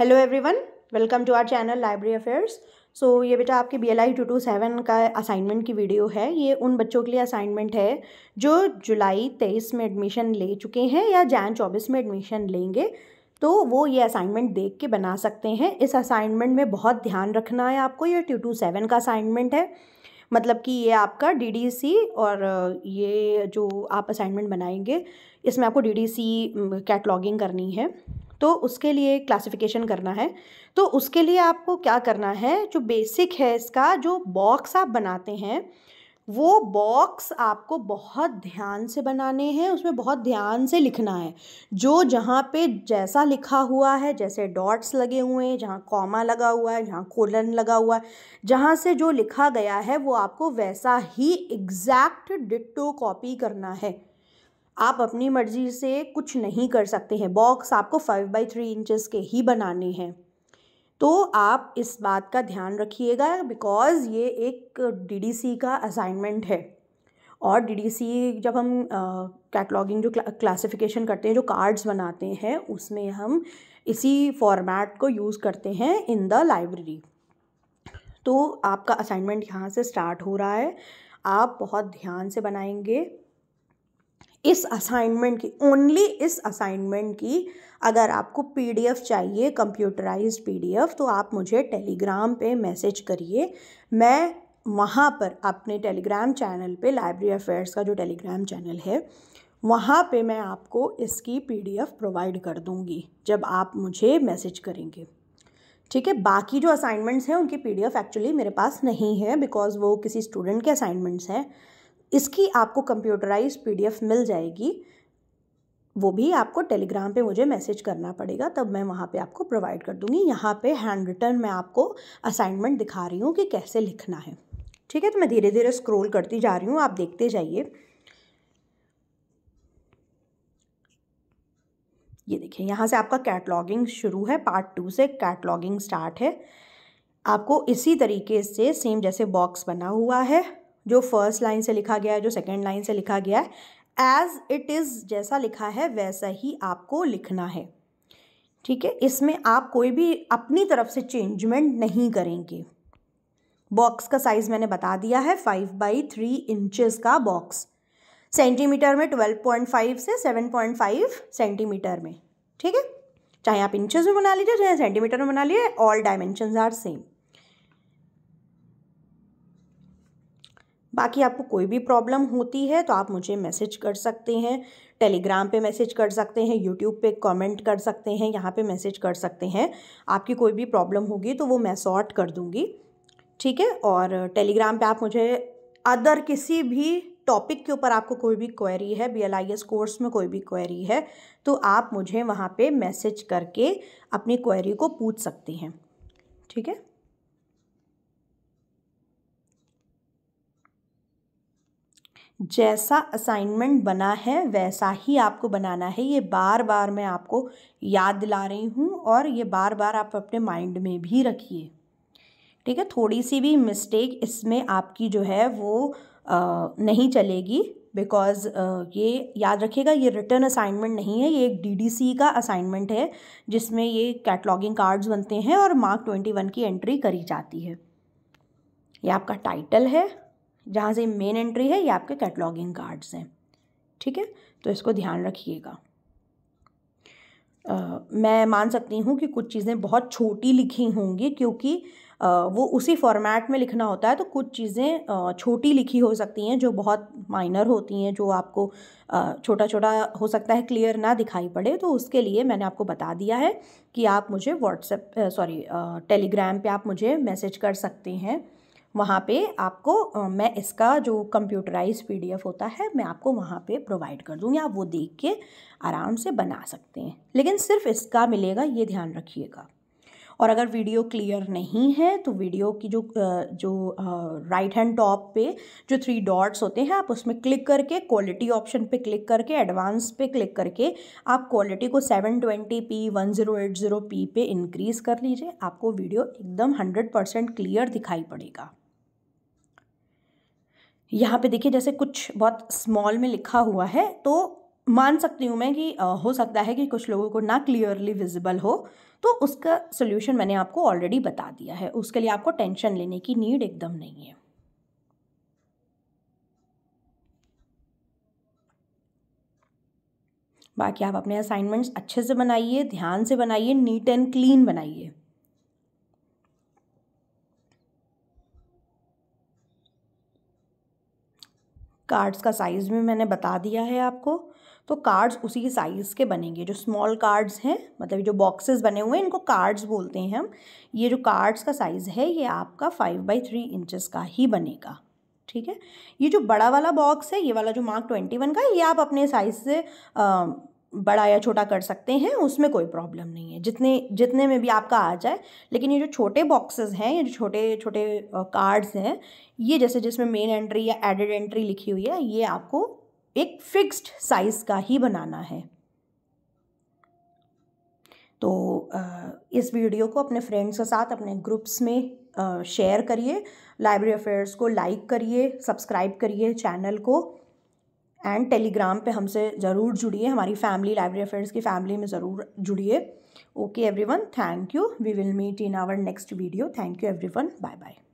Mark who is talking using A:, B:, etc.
A: hello everyone welcome to our channel library affairs so ये बेटा आपके B L I two two seven का assignment की video है ये उन बच्चों के लिए असाइनमेंट है जो जुलाई तेईस में एडमिशन ले चुके हैं या जैन चौबीस में एडमिशन लेंगे तो वो ये असाइनमेंट देख के बना सकते हैं इस असाइनमेंट में बहुत ध्यान रखना है आपको ये टू टू सेवन का असाइनमेंट है मतलब कि ये आपका डीडीसी और ये जो आप असाइनमेंट बनाएंगे इसमें आपको डीडीसी कैटलॉगिंग करनी है तो उसके लिए क्लासिफिकेशन करना है तो उसके लिए आपको क्या करना है जो बेसिक है इसका जो बॉक्स आप बनाते हैं वो बॉक्स आपको बहुत ध्यान से बनाने हैं उसमें बहुत ध्यान से लिखना है जो जहाँ पे जैसा लिखा हुआ है जैसे डॉट्स लगे हुए हैं जहाँ कॉमा लगा हुआ है जहाँ कोलन लगा हुआ है जहाँ से जो लिखा गया है वो आपको वैसा ही एग्जैक्ट डिट्टो कॉपी करना है आप अपनी मर्ज़ी से कुछ नहीं कर सकते हैं बॉक्स आपको फाइव बाई थ्री इंचज़ के ही बनाने हैं तो आप इस बात का ध्यान रखिएगा बिकॉज़ ये एक डीडीसी का असाइनमेंट है और डीडीसी जब हम कैटलॉगिंग जो क्लासिफिकेशन करते हैं जो कार्ड्स बनाते हैं उसमें हम इसी फॉर्मेट को यूज़ करते हैं इन द लाइब्रेरी तो आपका असाइनमेंट यहाँ से स्टार्ट हो रहा है आप बहुत ध्यान से बनाएंगे इस असाइनमेंट की ओनली इस असाइनमेंट की अगर आपको पीडीएफ चाहिए कंप्यूटराइज पीडीएफ तो आप मुझे टेलीग्राम पे मैसेज करिए मैं वहाँ पर अपने टेलीग्राम चैनल पे लाइब्रेरी अफेयर्स का जो टेलीग्राम चैनल है वहाँ पे मैं आपको इसकी पीडीएफ प्रोवाइड कर दूँगी जब आप मुझे मैसेज करेंगे ठीक है बाकी जो असाइनमेंट्स हैं उनकी पीडीएफ एक्चुअली मेरे पास नहीं है बिकॉज़ वो किसी स्टूडेंट के असाइनमेंट्स हैं इसकी आपको कंप्यूटराइज पीडीएफ मिल जाएगी वो भी आपको टेलीग्राम पे मुझे मैसेज करना पड़ेगा तब मैं वहाँ पे आपको प्रोवाइड कर दूँगी यहाँ पे हैंड रिटर्न मैं आपको असाइनमेंट दिखा रही हूँ कि कैसे लिखना है ठीक है तो मैं धीरे धीरे स्क्रोल करती जा रही हूँ आप देखते जाइए ये देखिए यहाँ से आपका कैटलॉगिंग शुरू है पार्ट टू से कैटलॉगिंग स्टार्ट है आपको इसी तरीके से सेम जैसे बॉक्स बना हुआ है जो फर्स्ट लाइन से लिखा गया है जो सेकेंड लाइन से लिखा गया है एज इट इज़ जैसा लिखा है वैसा ही आपको लिखना है ठीक है इसमें आप कोई भी अपनी तरफ से चेंजमेंट नहीं करेंगे बॉक्स का साइज़ मैंने बता दिया है फाइव बाई थ्री इंचज़ का बॉक्स सेंटीमीटर में ट्वेल्व पॉइंट फाइव से सेवन पॉइंट फाइव सेंटीमीटर में ठीक है चाहे आप इंचज में बना लीजिए चाहे सेंटीमीटर में बना लीजिए ऑल डायमेंशन आर सेम बाकी आपको कोई भी प्रॉब्लम होती है तो आप मुझे मैसेज कर सकते हैं टेलीग्राम पे मैसेज कर सकते हैं यूट्यूब पे कमेंट कर सकते हैं यहाँ पे मैसेज कर सकते हैं आपकी कोई भी प्रॉब्लम होगी तो वो मैं सॉर्ट कर दूँगी ठीक है और टेलीग्राम पे आप मुझे अदर किसी भी टॉपिक के ऊपर आपको कोई भी क्वेरी है B L I S course में कोई भी क्वेरी है तो आप मुझे वहाँ पर मैसेज करके अपनी क्वेरी को पूछ सकते हैं ठीक है जैसा असाइनमेंट बना है वैसा ही आपको बनाना है ये बार बार मैं आपको याद दिला रही हूँ और ये बार बार आप अपने माइंड में भी रखिए ठीक है थोड़ी सी भी मिस्टेक इसमें आपकी जो है वो आ, नहीं चलेगी बिकॉज़ ये याद रखिएगा ये रिटर्न असाइनमेंट नहीं है ये एक सी का असाइनमेंट है जिसमें ये कैटलॉगिंग कार्ड्स बनते हैं और मार्क ट्वेंटी वन की एंट्री करी जाती है ये आपका टाइटल है जहाँ से मेन एंट्री है ये आपके कैटलॉगिंग कार्ड्स हैं ठीक है तो इसको ध्यान रखिएगा मैं मान सकती हूँ कि कुछ चीज़ें बहुत छोटी लिखी होंगी क्योंकि आ, वो उसी फॉर्मेट में लिखना होता है तो कुछ चीज़ें छोटी लिखी हो सकती हैं जो बहुत माइनर होती हैं जो आपको छोटा छोटा हो सकता है क्लियर ना दिखाई पड़े तो उसके लिए मैंने आपको बता दिया है कि आप मुझे व्हाट्सएप सॉरी टेलीग्राम पे आप मुझे मैसेज कर सकते हैं वहाँ पे आपको मैं इसका जो कंप्यूटराइज पीडीएफ होता है मैं आपको वहाँ पे प्रोवाइड कर दूँगी आप वो देख के आराम से बना सकते हैं लेकिन सिर्फ इसका मिलेगा ये ध्यान रखिएगा और अगर वीडियो क्लियर नहीं है तो वीडियो की जो जो राइट हैंड टॉप पे जो थ्री डॉट्स होते हैं आप उसमें क्लिक करके क्वालिटी ऑप्शन पे क्लिक करके एडवांस पे क्लिक करके आप क्वालिटी को seven twenty P one zero eight zero P पे इंक्रीज़ कर लीजिए आपको वीडियो एकदम हंड्रेड परसेंट क्लियर दिखाई पड़ेगा यहाँ पे देखिए जैसे कुछ बहुत स्मॉल में लिखा हुआ है तो मान सकती हूँ मैं कि हो सकता है कि कुछ लोगों को ना क्लियरली विजिबल हो तो उसका सोल्यूशन मैंने आपको ऑलरेडी बता दिया है उसके लिए आपको टेंशन लेने की नीड एकदम नहीं है बाकी आप अपने असाइनमेंट्स अच्छे से बनाइए ध्यान से बनाइए नीट एंड क्लीन बनाइए कार्ड्स का साइज़ भी मैंने बता दिया है आपको तो कार्ड्स उसी के साइज़ के बनेंगे जो स्मॉल कार्ड्स हैं मतलब जो बॉक्सेस बने हुए हैं इनको कार्ड्स बोलते हैं हम ये जो कार्ड्स का साइज़ है ये आपका फाइव बाई थ्री इंचज़ का ही बनेगा ठीक है ये जो बड़ा वाला बॉक्स है ये वाला जो मार्क ट्वेंटी वन का ये आप अपने साइज़ से बड़ा या छोटा कर सकते हैं उसमें कोई प्रॉब्लम नहीं है जितने जितने में भी आपका आ जाए लेकिन ये जो छोटे बॉक्सेस हैं ये जो छोटे छोटे कार्ड्स हैं ये जैसे जिसमें मेन एंट्री या एडेड एंट्री लिखी हुई है ये आपको एक फिक्स्ड साइज़ का ही बनाना है तो इस वीडियो को अपने फ्रेंड्स के साथ अपने ग्रुप्स में शेयर करिए लाइब्रेरी अफेयर्स को लाइक करिए सब्सक्राइब करिए चैनल को एंड टेलीग्राम पे हमसे ज़रूर जुड़िए हमारी फैमिली लाइब्रेरी अफेयर्स की फैमिली में ज़रूर जुड़िए okay everyone thank you we will meet in our next video thank you everyone bye bye